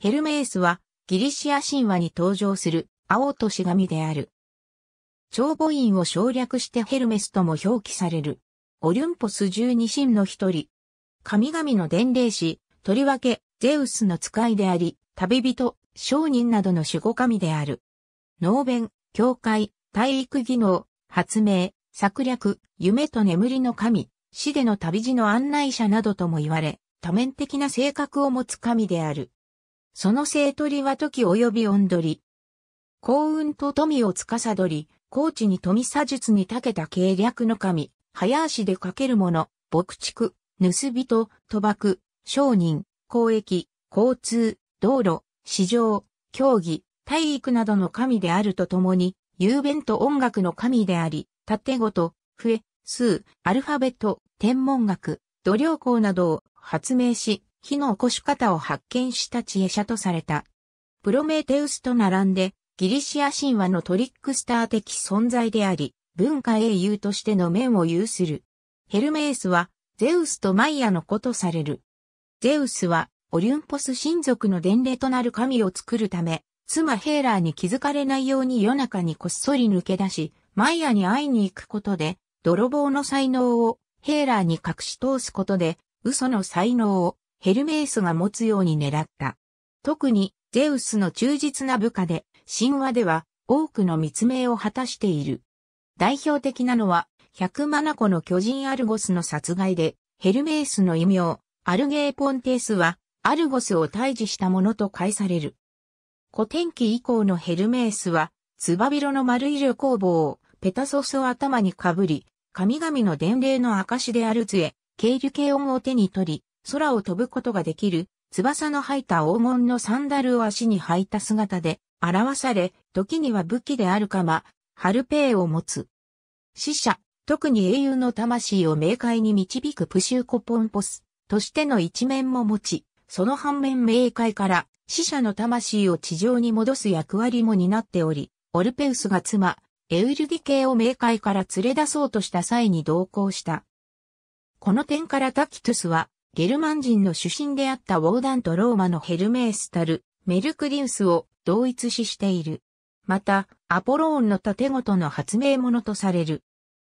ヘルメースはギリシア神話に登場する青と神である。長母院を省略してヘルメスとも表記される。オリュンポス十二神の一人。神々の伝令師、とりわけゼウスの使いであり、旅人、商人などの守護神である。能弁、教会、体育技能、発明、策略、夢と眠りの神、死での旅路の案内者などとも言われ、多面的な性格を持つ神である。その生取りは時及び取り。幸運と富を司り、高知に富佐術に長けた計略の神、早足でかける者、牧畜、盗人、賭博、商人、交易、交通、道路、市場、競技、体育などの神であるとともに、雄弁と音楽の神であり、縦ごと、笛、数、アルファベット、天文学、土量校などを発明し、火の起こし方を発見した知恵者とされた。プロメテウスと並んで、ギリシア神話のトリックスター的存在であり、文化英雄としての面を有する。ヘルメースは、ゼウスとマイアの子とされる。ゼウスは、オリュンポス親族の伝令となる神を作るため、妻ヘーラーに気づかれないように夜中にこっそり抜け出し、マイアに会いに行くことで、泥棒の才能をヘーラーに隠し通すことで、嘘の才能をヘルメースが持つように狙った。特にゼウスの忠実な部下で、神話では多くの密命を果たしている。代表的なのは、百万個の巨人アルゴスの殺害で、ヘルメースの異名、アルゲーポンテースは、アルゴスを退治したものと解される。古典期以降のヘルメースは、つばびろの丸い旅行棒を、ペタソスを頭にかぶり、神々の伝令の証である杖、軽流オ音を手に取り、空を飛ぶことができる、翼の吐いた黄金のサンダルを足に履いた姿で、表され、時には武器であるかま、ハルペイを持つ。死者、特に英雄の魂を明快に導くプシューコポンポス、としての一面も持ち、その反面明快から死者の魂を地上に戻す役割も担っており、オルペウスが妻、エウルディ系を冥界から連れ出そうとした際に同行した。この点からタキトゥスは、ゲルマン人の主審であったウォーダンとローマのヘルメースタル、メルクディウスを同一視している。また、アポローンの盾ごとの発明物とされる。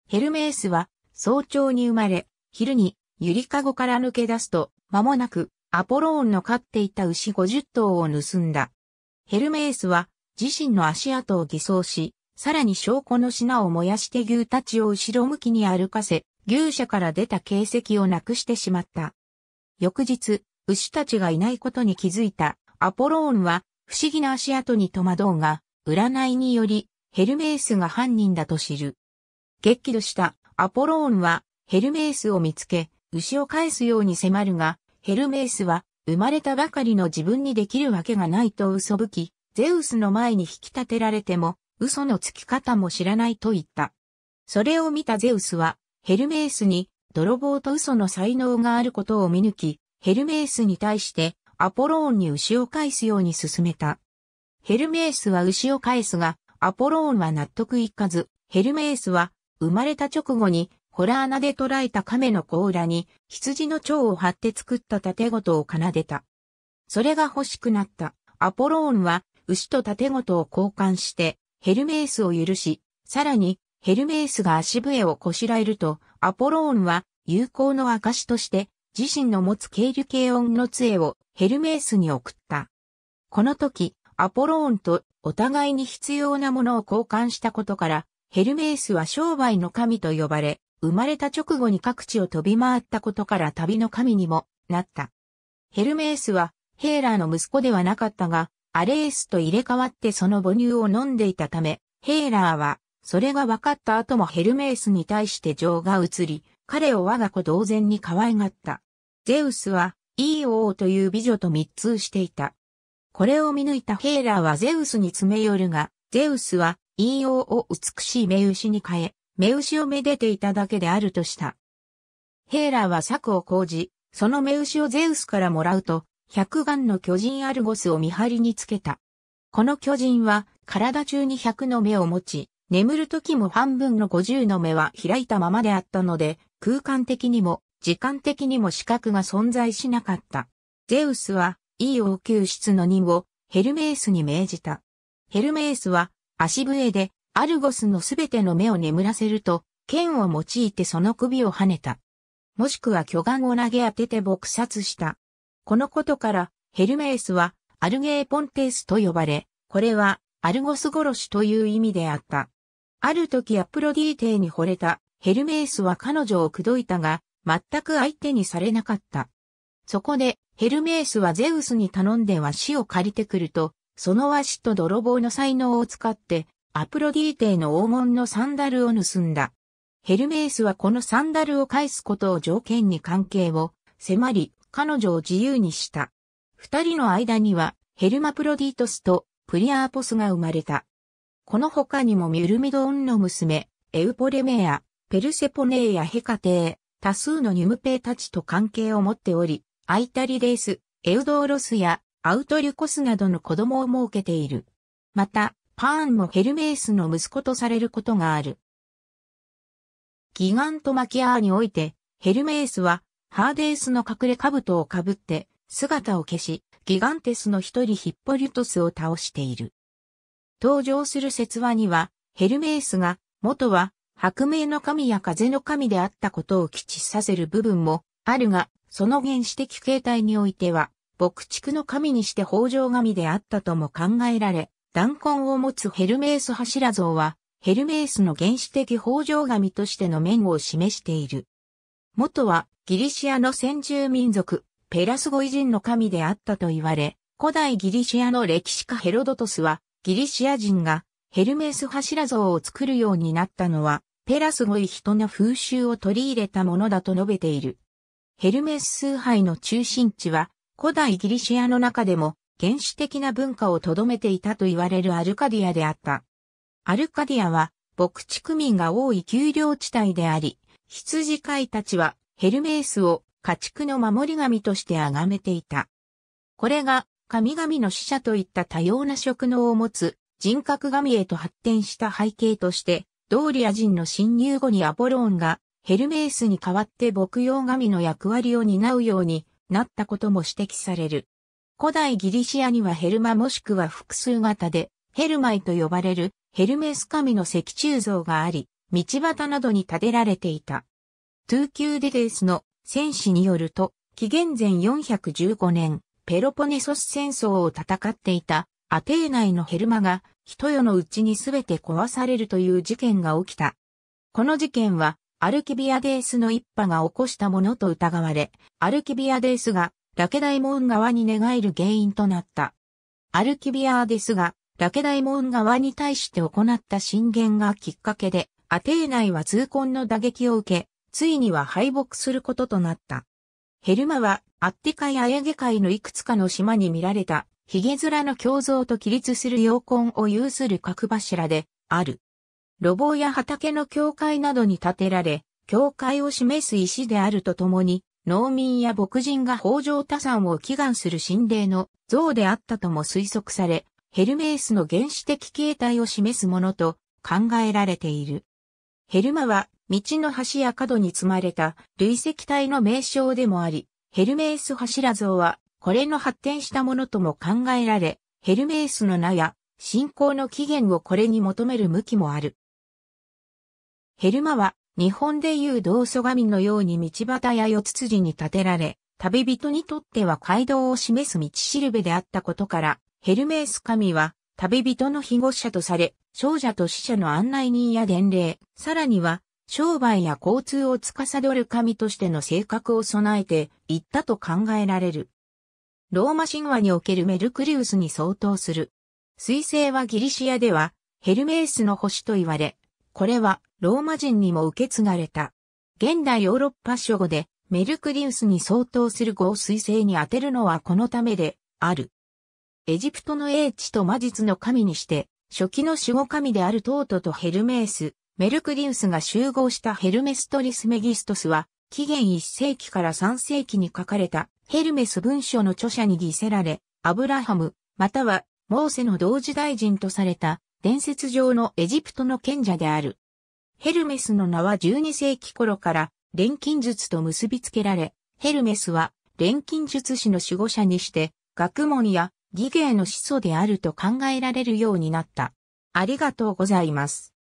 ヘルメースは早朝に生まれ、昼にゆりかごから抜け出すと、間もなくアポローンの飼っていた牛50頭を盗んだ。ヘルメースは自身の足跡を偽装し、さらに証拠の品を燃やして牛たちを後ろ向きに歩かせ、牛舎から出た形跡をなくしてしまった。翌日、牛たちがいないことに気づいたアポローンは不思議な足跡に戸惑うが、占いによりヘルメースが犯人だと知る。激怒したアポローンはヘルメースを見つけ、牛を返すように迫るが、ヘルメースは生まれたばかりの自分にできるわけがないと嘘吹き、ゼウスの前に引き立てられても嘘のつき方も知らないと言った。それを見たゼウスはヘルメースに泥棒と嘘の才能があることを見抜き、ヘルメースに対してアポローンに牛を返すように進めた。ヘルメースは牛を返すが、アポローンは納得いかず、ヘルメースは生まれた直後にホラー穴で捕らえた亀の甲羅に羊の蝶を張って作った盾ごとを奏でた。それが欲しくなったアポローンは牛と盾ごとを交換してヘルメースを許し、さらにヘルメースが足笛をこしらえるとアポローンは友好の証として自身の持つ軽流系音の杖をヘルメースに送った。この時、アポローンとお互いに必要なものを交換したことから、ヘルメースは商売の神と呼ばれ、生まれた直後に各地を飛び回ったことから旅の神にもなった。ヘルメースはヘーラーの息子ではなかったが、アレースと入れ替わってその母乳を飲んでいたため、ヘーラーはそれが分かった後もヘルメースに対して情が移り、彼を我が子同然に可愛がった。ゼウスは、いい王という美女と密通していた。これを見抜いたヘーラーはゼウスに詰め寄るが、ゼウスは、いい王を美しい目牛に変え、目牛をめでていただけであるとした。ヘーラーは策を講じ、その目牛をゼウスからもらうと、百眼の巨人アルゴスを見張りにつけた。この巨人は、体中に百の目を持ち、眠る時も半分の50の目は開いたままであったので、空間的にも、時間的にも視覚が存在しなかった。ゼウスは、E 王宮室の任を、ヘルメースに命じた。ヘルメースは、足笛で、アルゴスのすべての目を眠らせると、剣を用いてその首を跳ねた。もしくは巨岩を投げ当てて撲殺した。このことから、ヘルメースは、アルゲーポンテースと呼ばれ、これは、アルゴス殺しという意味であった。ある時アプロディーテに惚れたヘルメースは彼女を口説いたが、全く相手にされなかった。そこで、ヘルメースはゼウスに頼んで和紙を借りてくると、その和紙と泥棒の才能を使って、アプロディーテの黄金のサンダルを盗んだ。ヘルメースはこのサンダルを返すことを条件に関係を迫り、彼女を自由にした。二人の間には、ヘルマプロディートスとプリアーポスが生まれた。この他にもミュルミドーンの娘、エウポレメア、ペルセポネーやヘカテー、多数のニュムペイたちと関係を持っており、アイタリレース、エウドーロスやアウトリュコスなどの子供を設けている。また、パーンもヘルメースの息子とされることがある。ギガントマキアーにおいて、ヘルメースは、ハーデースの隠れ兜をかぶって、姿を消し、ギガンテスの一人ヒッポリュトスを倒している。登場する説話には、ヘルメースが、元は、白明の神や風の神であったことを基地させる部分もあるが、その原始的形態においては、牧畜の神にして北条神であったとも考えられ、弾痕を持つヘルメース柱像は、ヘルメースの原始的北条神としての面を示している。元はギリシアの先住民族、ペラスゴイ人の神であったと言われ、古代ギリシアの歴史家ヘロドトスは、ギリシア人がヘルメス柱像を作るようになったのは、ペラスゴイ人の風習を取り入れたものだと述べている。ヘルメス崇拝の中心地は、古代ギリシアの中でも原始的な文化を留めていたと言われるアルカディアであった。アルカディアは、牧畜民が多い丘陵地帯であり、羊飼いたちはヘルメースを家畜の守り神として崇めていた。これが神々の使者といった多様な職能を持つ人格神へと発展した背景として、ドーリア人の侵入後にアポローンがヘルメースに代わって牧羊神の役割を担うようになったことも指摘される。古代ギリシアにはヘルマもしくは複数型でヘルマイと呼ばれるヘルメス神の石柱像があり、道端などに建てられていた。トゥーキューデデースの戦士によると、紀元前415年、ペロポネソス戦争を戦っていたアテーナイのヘルマが人よのうちにすべて壊されるという事件が起きた。この事件はアルキビアデースの一派が起こしたものと疑われ、アルキビアデースがラケダイモン側に寝返る原因となった。アルキビアデスがラケダイモン側に対して行った進言がきっかけで、アテーナイは痛恨の打撃を受け、ついには敗北することとなった。ヘルマはアッティカやエーゲ海のいくつかの島に見られた、ヒゲ面の胸像と起立する洋根を有する角柱である。路傍や畑の境界などに建てられ、境界を示す石であるとともに、農民や牧人が北条多山を祈願する神霊の像であったとも推測され、ヘルメースの原始的形態を示すものと考えられている。ヘルマは、道の端や角に積まれた累積体の名称でもあり、ヘルメース柱像は、これの発展したものとも考えられ、ヘルメースの名や信仰の起源をこれに求める向きもある。ヘルマは、日本でいう道祖神のように道端や四つ辻に建てられ、旅人にとっては街道を示す道しるべであったことから、ヘルメース神は、旅人の庇護者とされ、少女と死者の案内人や伝令、さらには、商売や交通を司る神としての性格を備えていったと考えられる。ローマ神話におけるメルクリウスに相当する。彗星はギリシアではヘルメースの星と言われ、これはローマ人にも受け継がれた。現代ヨーロッパ諸語でメルクリウスに相当する語を彗星に当てるのはこのためである。エジプトの英知と魔術の神にして、初期の守護神であるトートとヘルメース、メルクリウスが集合したヘルメストリスメギストスは、紀元1世紀から3世紀に書かれたヘルメス文書の著者に義せられ、アブラハム、またはモーセの同時大臣とされた伝説上のエジプトの賢者である。ヘルメスの名は12世紀頃から錬金術と結びつけられ、ヘルメスは錬金術師の守護者にして、学問や技芸の始祖であると考えられるようになった。ありがとうございます。